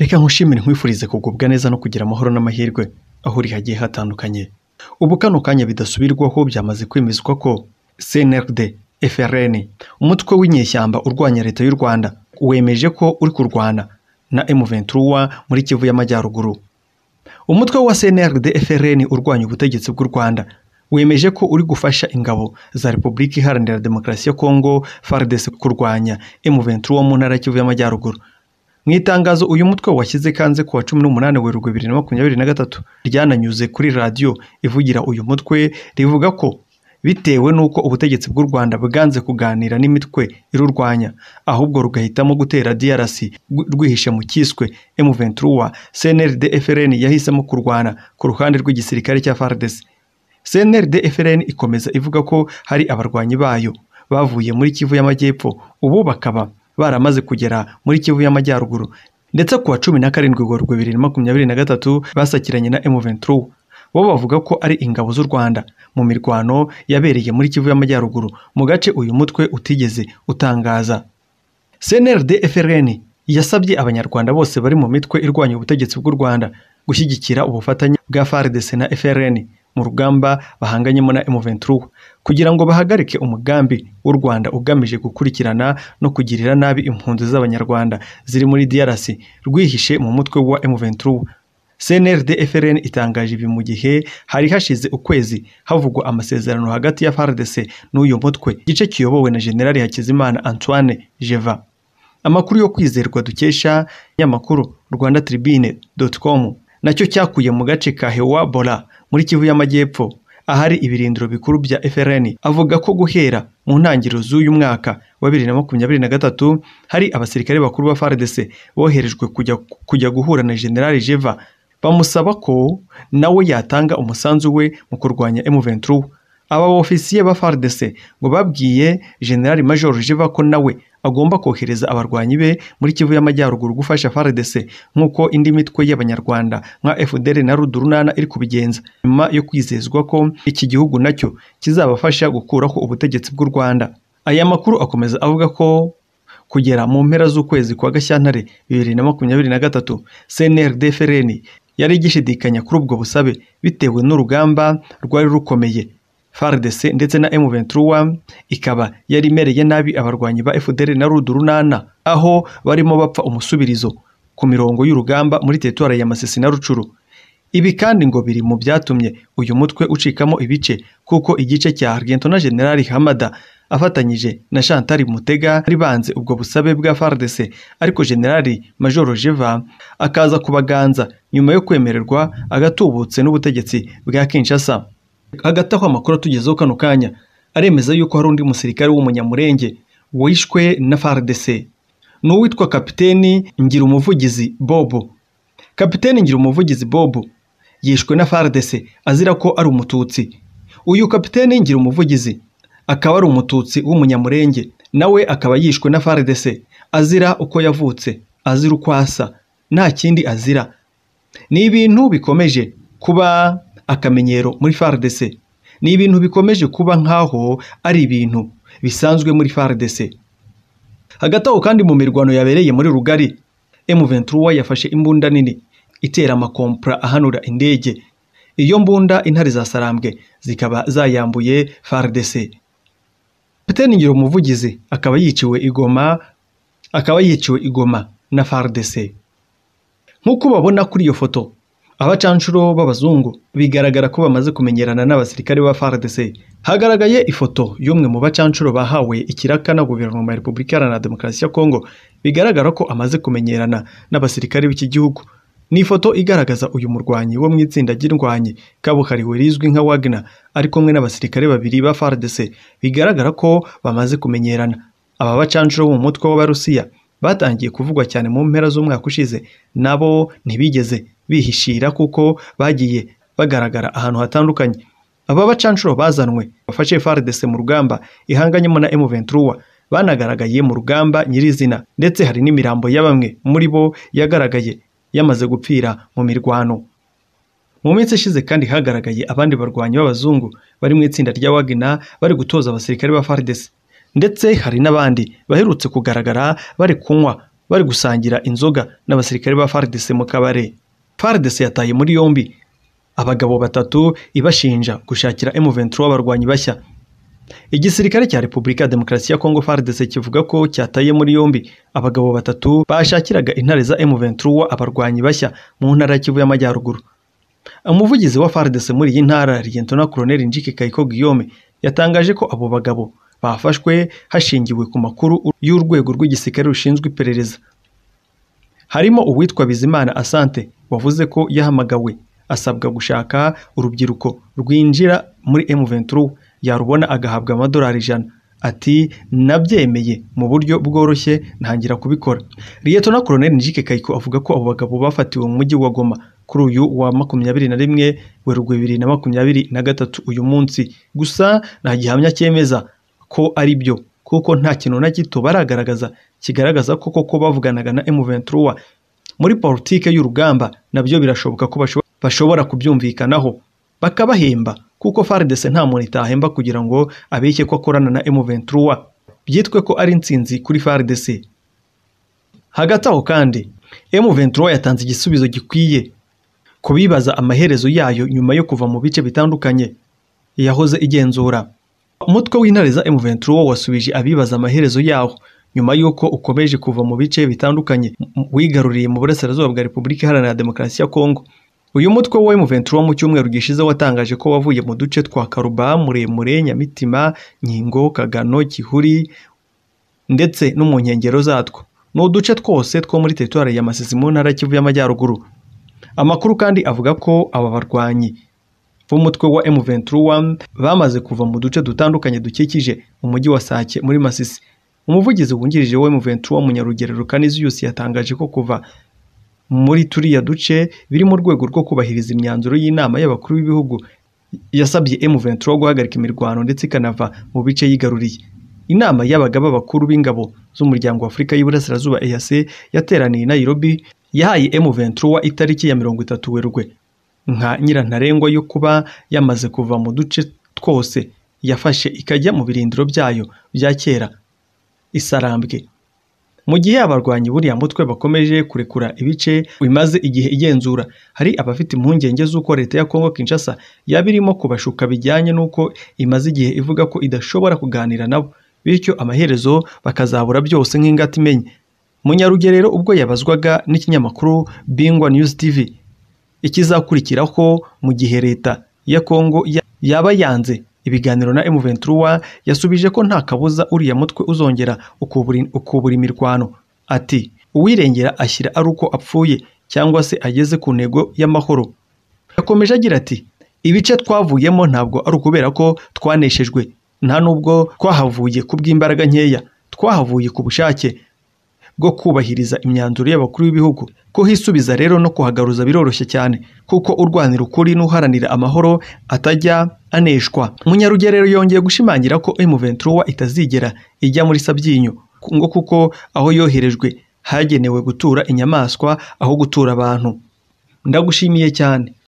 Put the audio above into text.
reka nkushimire nkwifurize kugubwa neza no kugira amahoro n'amahirwe aho uri hagiye hatandukanye ubu kano kanya bidasubirwaho byamaze kwemezwa ko cnrd frn umutwe w'inyeshyamba urwanya leta y'u rwanda wemeje ko uri kurwana na m muri Kivu y'Amajyaruguru umutwe wa CNRD FRN urwanya ubutegetsi bw'u Rwanda wemeje ko uri gufasha ingabo za Repubulika Iharanira Demokarasi ya Kongo FARDC kurwanya M23 mu ntara ya Kivu y'Amajyaruguru Mu itangazo uyu mutwe washyize hanze ku wa cumi n'umunani werurwe bibiri na makumyabiri na gatatu ryananyuze kuri radiyo ivugira uyu mutwe rivuga ko bitewe n'uko ubutegetsi bw'u Rwanda bwanze kuganira n'imitwe irurwanya ahubwo rugahitamo gutera DRC rwihishe mu cyiswe M23 CNRD FRN yahisemo kurwana ku ruhande rw'igisirikare cya Fardes CNRD FRN ikomeza ivuga ko hari abarwanyi bayo bavuye muri Kivu y'Amajyepfo ubu bakaba baramaze kugera muri kivu y'amajyaruguru ndetse ku wa cumi na karindwi werurwe bibiri na makumyabiri na gatatu basakiranye na emuventuru bo bavuga ko ari ingabo z'u rwanda mu mirwano yabereye muri kivu y'amajyaruguru mu gace uyu mutwe utigeze utangaza cnrd frn yasabye abanyarwanda bose bari mu mitwe irwanya ubutegetsi bw'u rwanda gushyigikira ubufatanye bwa fardc na frn mu rugamba bahanganyemo na m kugira ngo bahagarike umugambi w'u Rwanda ugamije gukurikirana no kugirira nabi impunzi z'Abanyarwanda ziri muri DRC rwihishe mu mutwe wa M23 CNRD FRN itangaje ibi mu gihe hari hashize ukwezi havugwa amasezerano hagati ya FARDC n'uyu mutwe igice kiyobowe na General Hakizimana Antoine Jeva amakuru yo kwizerwa dukesha nyamakuru rwandatribune.com nacyo cyakuye mu gace ka Hewa Bola muri kivu y'amajyepfo ahari ibirindiro bikuru bya FRN avuga ko guhera mu ntangiriro z'uyu mwaka wa bibiri na makumyabiri na gatatu hari abasirikare bakuru ba FARDC boherejwe kujya, kujya guhura na General Jeva bamusaba ko nawe yatanga umusanzu we mu kurwanya M23 aba bofisiye ba faridese ngo babwiye generali Major jeva ko nawe agomba kohereza abarwanyi be muri kivu y'amajyaruguru gufasha Fardc nk'uko indi mitwe y'abanyarwanda nka fdr na rudurunana iri kubigenza nyuma yo kwizezwa ko iki gihugu nacyo kizabafasha gukuraho ubutegetsi bw'u rwanda aya makuru akomeza avuga ko kugera mu mpera z'ukwezi kwa gashyantare bibiri na makumyabiri na gatatu cnrd frn yari igishidikanya kuri ubwo busabe bitewe n'urugamba rwari rukomeye FARDC ndetse na M23 ikaba yari imereye nabi abarwanyi ba FDL na Rudu runana aho barimo bapfa umusubirizo ku mirongo y'urugamba muri teritwari ya Masisi na Rucuru ibi kandi ngo biri mu byatumye uyu mutwe ucikamo ibice kuko igice cya Argentona General Hamada afatanyije na Chantal Mutega ari banze ubwo busabe bwa FARDC ariko General Major Jeva akaza kubaganza nyuma yo kwemererwa agatubutse n'ubutegetsi bwa Kinshasa Hagati aho amakuru atugezeho kano kanya aremeza yuko hari undi musirikare w'umunyamurenge wishwe na FARDC ni uwitwa kapiteni ngira umuvugizi Bobo kapiteni ngira umuvugizi Bobo yishwe na FARDC azira ko ari umututsi uyu kapiteni ngira umuvugizi akaba ari umututsi w'umunyamurenge nawe akaba yishwe na FARDC azira uko yavutse azira uko asa nta kindi azira ni ibintu bikomeje kuba akamenyero muri FARDC ni ibintu bikomeje kuba nk'aho ari ibintu bisanzwe muri FARDC hagati aho kandi mu mirwano yabereye muri rugari M23 yafashe imbunda nini itera amakompra ahanura indege iyo mbunda intare za sarambwe zikaba zayambuye FARDC Peteni Ngiro umuvugizi akaba yiciwe igoma akaba yiciwe igoma na FARDC nk'uko babona kuri iyo foto abacanshuro b'abazungu bigaragara ko bamaze kumenyerana n'abasirikare ba FARDC hagaragaye ifoto y'umwe mu bacanshuro bahawe ikiraka na guverinoma ya Repubulika Iharanira Demokarasi ya Kongo bigaragara ko amaze kumenyerana n'abasirikare b'iki gihugu ni ifoto igaragaza uyu murwanyi wo mu itsinda ry'indwanyi kabuhariwe rizwi nka Wagner ari kumwe n'abasirikare babiri ba FARDC bigaragara ko bamaze kumenyerana aba bacancuro bo mu mutwe w'abarusiya batangiye kuvugwa cyane mu mpera z'umwaka ushize nabo ntibigeze bihishira kuko bagiye bagaragara ahantu hatandukanye aba bacanshuro bazanwe bafashe faridese mu rugamba ihanganyemo na emu venturuwa banagaragaye mu rugamba nyirizina ndetse hari n'imirambo ya bamwe muri bo yagaragaye yamaze gupfira mu mirwano mu minsi ishize kandi hagaragaye abandi barwanyi b'abazungu bari mu itsinda rya wagina bari gutoza abasirikare ba faridese ndetse hari n'abandi baherutse kugaragara bari kunywa bari gusangira inzoga n'abasirikare ba FARDC mu kabare FARDC yataye muri yombi abagabo batatu ibashinja gushakira M23 bashya igisirikare cya repubulika ya demokarasi ya kongo fardese kivuga ko cyataye muri yombi abagabo batatu bashakiraga intare za M23 bashya mu ntara ya kivu y'amajyaruguru umuvugizi wa fardese muri iyi ntara na koloneli njike kayiko guillaume yatangaje ko abo bagabo bafashwe hashingiwe ku makuru y'urwego rw'igisirikare rushinzwe iperereza harimo uwitwa bizimana asante wavuze ko yahamagawe asabwa gushaka urubyiruko rwinjira muri emuventuru yarubona agahabwa amadolari ijana ati nabyemeye mu buryo bworoshye ntangira kubikora na koroneli njike kayiko avuga ko abo bagabo bafatiwe mu mujyi wa goma kuri uyu wa makumyabiri na rimwe werurwe bibiri na makumyabiri na gatatu uyu munsi gusa nta gihamya cyemeza ko ari byo kuko nta kintu na gito baragaragaza kigaragaza ko koko bavuganaga na m muri politiki y'urugamba nabyo birashoboka ko bashobora kubyumvikanaho bakabahemba kuko FARDC nta muntu itahemba kugira ngo abeshye ko akorana na m byitwe ko ari intsinzi kuri FARDC hagati aho kandi m yatanze igisubizo gikwiye kubibaza amaherezo yayo nyuma yo kuva mu bice bitandukanye yahoze igenzura umutwe w'intare za m wo wasubije abibaza amaherezo yawo nyuma y'uko ukomeje kuva mu bice bitandukanye wigaruriye mu burasirazuba bwa Repubulika Iharanira Demokarasi ya Kongo uyu mutwe wa M23 mu cyumweru gishize watangaje ko wavuye mu duce twa Karuba, Muremure, Nyamitima, Nyingo, Kagano, Kihuri ndetse no mu nkengero zatwo ni uduce twose two muri teritwari ya Masisi mu ntara Kivu y'Amajyaruguru amakuru kandi avuga ko aba barwanyi b'umutwe wa M23 bamaze kuva mu duce dutandukanye dukikije umujyi wa Sake muri Masisi umuvugizi wungirije wa M23 Munyarugerero Canisius yatangaje ko kuva muri turiya duce biri mu rwego rwo kubahiriza imyanzuro y'inama y'abakuru b'ibihugu yasabye M23 guhagarika imirwano ndetse ikanava mu bice yigaruriye inama y'abagaba bakuru b'ingabo z'umuryango w'Afurika y'Iburasirazuba EAC yateraniye na Nairobi yahaye M23 itariki ya mirongo itatu Werurwe nka nyirantarengwa yo kuba yamaze kuva mu duce twose yafashe ikajya mu birindiro byayo bya kera isarambwe mu gihe abarwanyi buriya mutwe bakomeje kurekura ibice bimaze igihe igenzura hari abafite impungenge z'uko leta ya kongo kinshasa yaba irimo kubashuka bijyanye n'uko imaze igihe ivuga ko idashobora kuganira nabo bityo amaherezo bakazabura byose nk’ingati imenye munyarugerero ubwo yabazwaga n'ikinyamakuru bingwa news tv ikizakurikiraho mu gihe leta ya kongo yaba yanze ibiganiro na emuventura yasubije ko nta kabuza uriya mutwe uzongera ukubura imirwano ati uwirengera ashyira ari uko apfuye cyangwa se ageze ku ntego y'amahoro yakomeje agira ati ibice twavuyemo ntabwo ari ukubera ko twaneshejwe nta nubwo twahavuye ku bw'imbaraga nkeya twahavuye ku bushake bwo kubahiriza imyanzuro y'abakuru b'ibihugu kuhisubiza rero no kuhagaruza biroroshye cyane kuko urwanira ukuri n'uharanira amahoro atajya aneshwa munyarugero yongeye gushimangira ko m itazigera ijya muri Sabyinyo ngo kuko aho yoherejwe hagenewe gutura inyamaswa aho gutura abantu ndagushimiye cyane